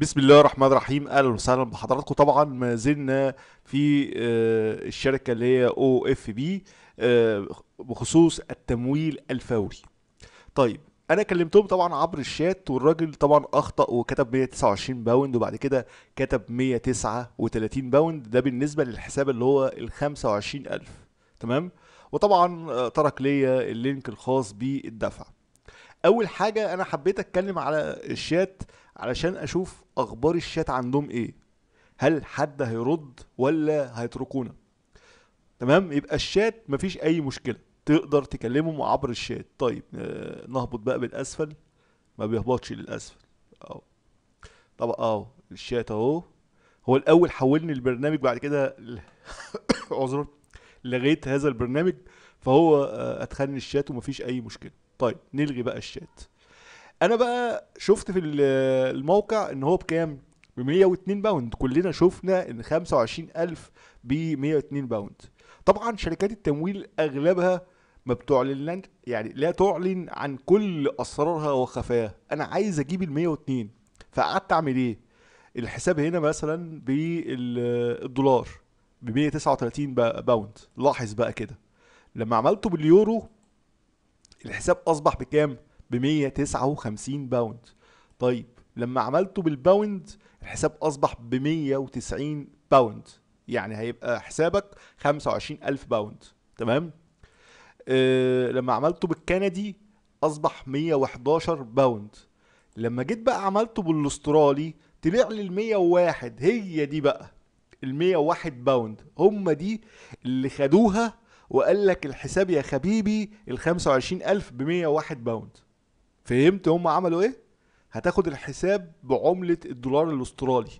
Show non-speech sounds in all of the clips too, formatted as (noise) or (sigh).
بسم الله الرحمن الرحيم اهلا وسهلا بحضراتكم طبعا ما زلنا في آه، الشركه اللي هي او اف بي بخصوص التمويل الفوري طيب انا كلمتهم طبعا عبر الشات والراجل طبعا اخطا وكتب 129 باوند وبعد كده كتب 139 باوند ده بالنسبه للحساب اللي هو ال 25000 تمام وطبعا آه، ترك ليا اللينك الخاص بالدفع اول حاجه انا حبيت اتكلم على الشات علشان اشوف اخبار الشات عندهم ايه هل حد هيرد ولا هيتركونا تمام يبقى الشات مفيش اي مشكله تقدر تكلمهم عبر الشات طيب آه، نهبط بقى بالاسفل ما بيهبطش للاسفل اهو طب اهو الشات اهو هو الاول حولني البرنامج بعد كده (coughs) عذرا لغيت هذا البرنامج فهو آه، ادخلني الشات ومفيش اي مشكله طيب نلغي بقى الشات انا بقى شفت في الموقع ان هو بكام ب 102 باوند كلنا شفنا ان 25000 ب 102 باوند طبعا شركات التمويل اغلبها ما بتعلن يعني لا تعلن عن كل اسرارها وخفاياها انا عايز اجيب ال 102 فقعدت اعمل ايه الحساب هنا مثلا بالدولار ب 139 باوند لاحظ بقى كده لما عملته باليورو الحساب اصبح بكام ب 159 باوند طيب لما عملته بالباوند الحساب اصبح ب 190 باوند يعني هيبقى حسابك 25000 باوند تمام أه لما عملته بالكندي اصبح 111 باوند لما جيت بقى عملته بالاسترالي طلع لي ال 101 هي دي بقى ال 101 باوند هم دي اللي خدوها وقال لك الحساب يا خبيبي ال 25000 ب 101 باوند فهمت هم عملوا ايه هتاخد الحساب بعملة الدولار الاسترالي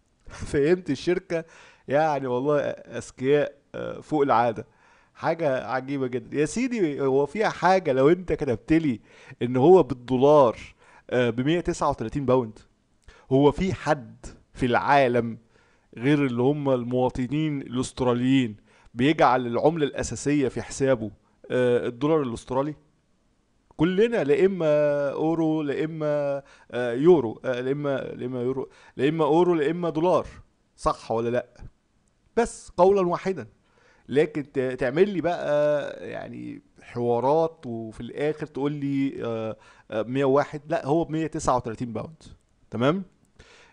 (laughs) فهمت الشركة يعني والله اذكياء آه، فوق العادة حاجة عجيبة جدا يا سيدي هو فيها حاجة لو انت كتبت لي ان هو بالدولار آه، ب 139 باوند هو في حد في العالم غير اللي هم المواطنين الاستراليين بيجعل العمله الاساسيه في حسابه آه، الدولار الاسترالي كلنا لا اما اورو لا اما آه، يورو آه، لا اما لا اما يورو لا اما اورو لا اما دولار صح ولا لا بس قولا واحدا لكن تعمل لي بقى يعني حوارات وفي الاخر تقول لي 101 لا هو ب 139 باوند تمام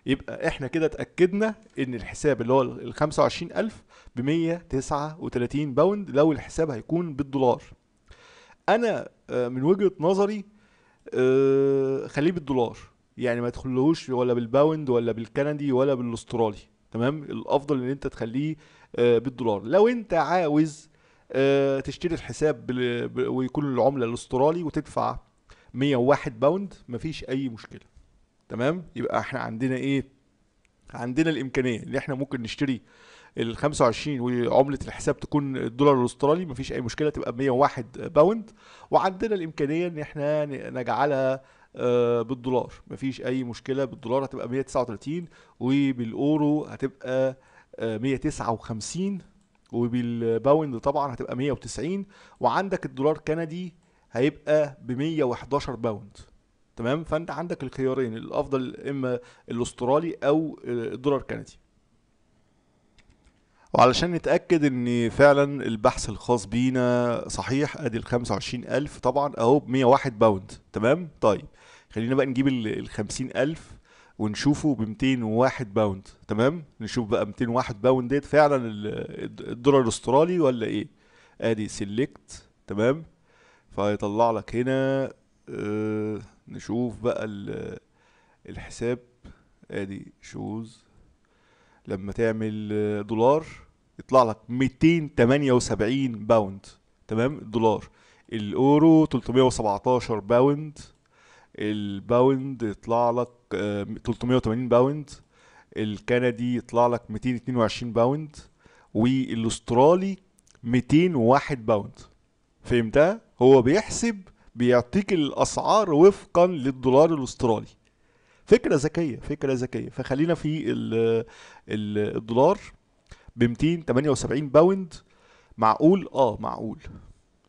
يبقى احنا كده اتاكدنا ان الحساب اللي هو ال 25000 ب 139 باوند لو الحساب هيكون بالدولار انا آه، من وجهه نظري آه، خليه بالدولار يعني ما تدخلهوش ولا بالباوند ولا بالكندي ولا بالاسترالي تمام الافضل ان انت تخليه آه، بالدولار لو انت عاوز تشتري الحساب ويكون العمله الاسترالي وتدفع 101 باوند مفيش اي مشكله تمام يبقى احنا عندنا ايه عندنا الامكانيه ان احنا ممكن نشتري ال 25 وعمله الحساب تكون الدولار الاسترالي مفيش اي مشكله تبقى 101 باوند وعندنا الامكانيه ان احنا نجعلها آه، بالدولار مفيش اي مشكله بالدولار هتبقى 139 وبالاورو هتبقى 159 آه، وبالباوند طبعا هتبقى 190 وعندك الدولار كندي هيبقى ب 111 باوند تمام فانت عندك الخيارين الافضل اما الاسترالي او الدولار الكندي وعلشان نتأكد ان فعلا البحث الخاص بينا صحيح ادي ال 25000 طبعا اهو ب 101 باوند تمام طيب خلينا بقى نجيب ال 50000 ونشوفه ب 201 باوند تمام نشوف بقى 201 باوند ديت فعلا الدولار الاسترالي ولا ايه ادي سيلكت تمام فهيطلع لك هنا آه، نشوف بقى الحساب ادي شوز لما تعمل دولار يطلع لك 278 باوند تمام الدولار الاورو 317 باوند الباوند يطلع لك 380 آه، باوند الكندي يطلع لك 222 باوند والاسترالي 201 باوند فهمتها هو بيحسب بيعطيك الاسعار وفقا للدولار الاسترالي فكره ذكيه فكره ذكيه فخلينا في الـ الـ الدولار ب 278 باوند معقول اه معقول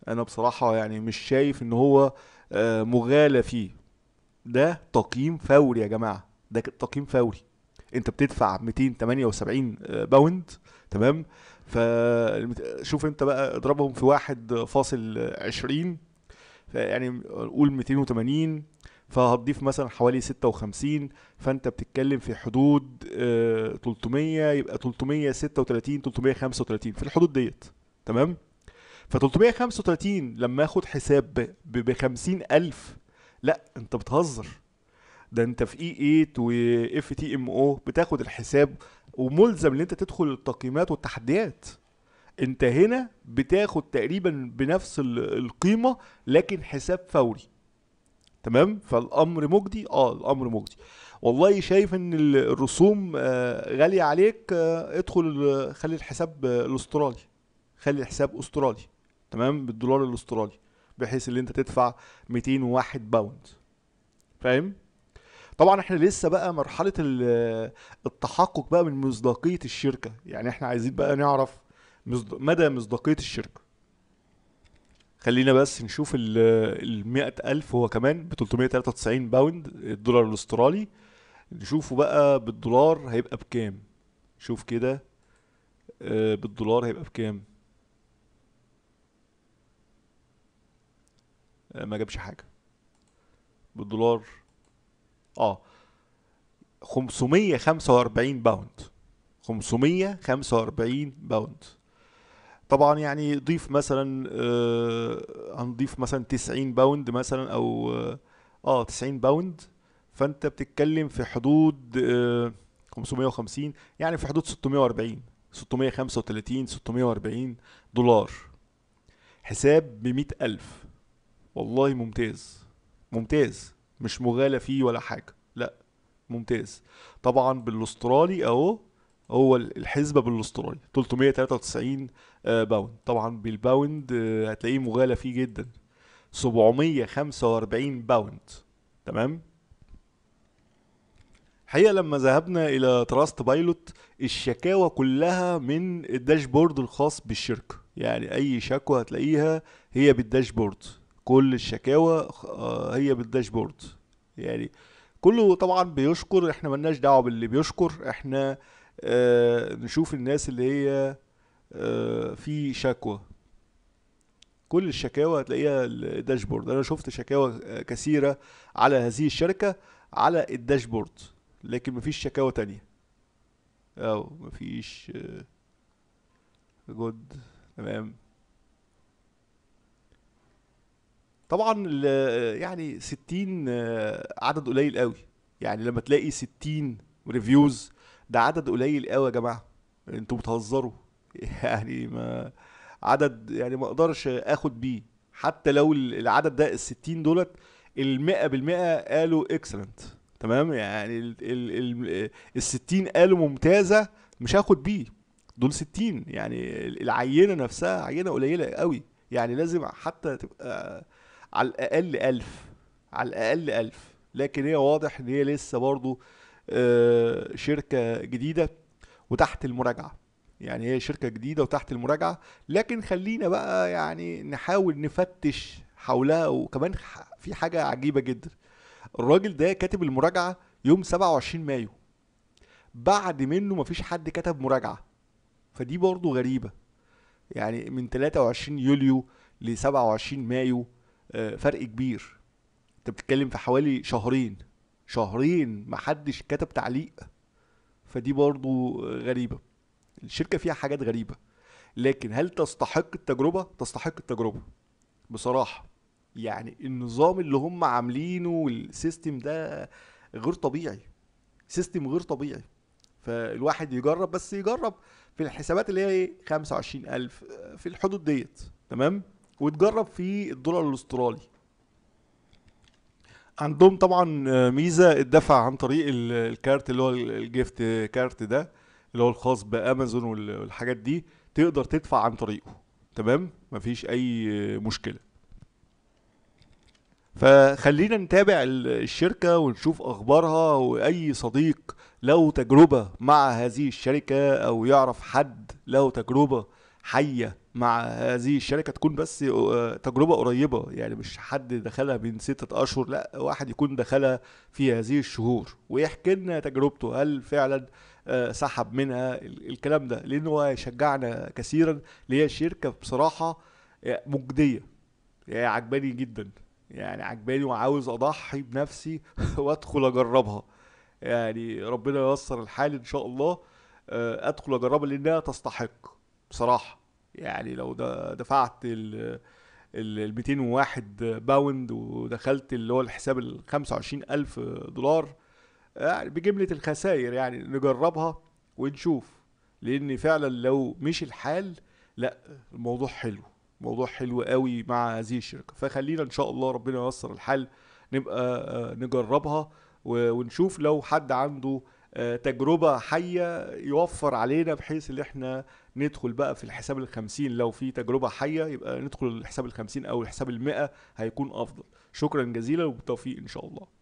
انا بصراحه يعني مش شايف ان هو آه مغالى فيه ده تقييم فوري يا جماعه ده تقييم فوري انت بتدفع 278 آه، باوند تمام فشوف انت بقى اضربهم في 1.20 يعني قول 280 فهتضيف مثلا حوالي 56 فانت بتتكلم في حدود 300 آه، يبقى 336 335 في الحدود ديت تمام ف 335 لما اخد حساب ب 50000 لا انت بتهزر ده انت في اي 8 واف تي ام او بتاخد الحساب وملزم ان انت تدخل التقييمات والتحديات انت هنا بتاخد تقريبا بنفس القيمه لكن حساب فوري تمام فالامر مجدي اه الامر مجدي والله شايف ان الرسوم آه، غاليه عليك آه، ادخل خلي الحساب آه، الاسترالي خلي الحساب استرالي تمام بالدولار الاسترالي بحيث ان انت تدفع 201 باوند فاهم طبعا احنا لسه بقى مرحله التحقق بقى من مصداقيه الشركه يعني احنا عايزين بقى نعرف مصد... مدى مصداقيه الشركه خلينا بس نشوف ال 100000 هو كمان ب 393 باوند الدولار الاسترالي نشوفه بقى بالدولار هيبقى بكام شوف كده آه، بالدولار هيبقى بكام آه، ما جابش حاجه بالدولار اه 545 باوند 545 باوند طبعا يعني ضيف مثلا آه هنضيف مثلا 90 باوند مثلا او اه 90 آه، باوند فانت بتتكلم في حدود آه 550 يعني في حدود 640 635 640 دولار حساب ب 100000 والله ممتاز ممتاز مش مغالى فيه ولا حاجه لا ممتاز طبعا بالاسترالي اهو هو الحسبه بالاسترالي 393 آه، باوند طبعا بالباوند آه، هتلاقيه مغالى فيه جدا 745 باوند تمام الحقيقه لما ذهبنا الى تراست بايلوت الشكاوى كلها من الداشبورد الخاص بالشركه يعني اي شكوى هتلاقيها هي بالداشبورد كل الشكاوى آه، هي بالداشبورد يعني كله طبعا بيشكر احنا ملناش دعوه باللي بيشكر احنا آه، نشوف الناس اللي هي آه، في شكوى كل الشكاوى هتلاقيها الداشبورد انا شفت شكاوى آه، كثيره على هذه الشركه على الداشبورد لكن مفيش شكاوى تانية او مفيش جود تمام طبعا يعني ستين عدد قليل قوي يعني لما تلاقي ستين ريفيوز ده عدد قليل قوي يا جماعه انتوا بتهزروا يعني ما عدد يعني ما اقدرش اخد بيه حتى لو العدد ده ال 60 دولت ال 100% قالوا اكسلنت تمام يعني ال ال ال 60 قالوا ممتازه مش هاخد بيه دول 60 يعني العينه نفسها عينه قليله قوي يعني لازم حتى تبقى على الاقل 1000 على الاقل 1000 لكن هي واضح ان هي لسه برضه آه، شركه جديده وتحت المراجعه يعني هي شركه جديده وتحت المراجعه لكن خلينا بقى يعني نحاول نفتش حولها وكمان في حاجه عجيبه جدا الراجل ده كاتب المراجعه يوم 27 مايو بعد منه مفيش حد كتب مراجعه فدي برضه غريبه يعني من 23 يوليو ل 27 مايو آه، فرق كبير انت بتتكلم في حوالي شهرين شهرين محدش كتب تعليق فدي برضو غريبة الشركة فيها حاجات غريبة لكن هل تستحق التجربة؟ تستحق التجربة بصراحة يعني النظام اللي هم عاملينه والسيستم ده غير طبيعي سيستم غير طبيعي فالواحد يجرب بس يجرب في الحسابات اللي هي ايه 25000 آه، في الحدود ديت تمام وتجرب في الدولار الاسترالي عندهم طبعا ميزه الدفع عن طريق الكارت اللي هو الجيفت كارت ده اللي هو الخاص بامازون والحاجات دي تقدر تدفع عن طريقه تمام مفيش اي مشكله فخلينا نتابع الشركة ونشوف أخبارها وأي صديق له تجربة مع هذه الشركة أو يعرف حد له تجربة حية مع هذه الشركه تكون بس آه، تجربه قريبه يعني مش حد دخلها من ستة اشهر لا واحد يكون دخلها في هذه الشهور ويحكي لنا تجربته هل فعلا آه، سحب منها الكلام ده لان هو كثيرا اللي هي شركه بصراحه آه، مجديه يعني عجباني جدا يعني عجباني وعاوز اضحي بنفسي (laughs) وادخل اجربها يعني ربنا ييسر الحال ان شاء الله ادخل اجربها لانها تستحق بصراحه يعني لو دفعت ال ال 201 باوند ودخلت اللي هو الحساب ال 25000 دولار يعني بجمله الخسائر يعني نجربها ونشوف لان فعلا لو مش الحال لا الموضوع حلو موضوع حلو قوي مع هذه الشركه فخلينا ان شاء الله ربنا ييسر الحال نبقى آه، نجربها ونشوف لو حد عنده آه، تجربه حيه يوفر علينا بحيث ان احنا ندخل بقى في الحساب الخمسين لو في تجربه حيه يبقى ندخل الحساب الخمسين او الحساب المئة هيكون افضل شكرا جزيلا وبالتوفيق ان شاء الله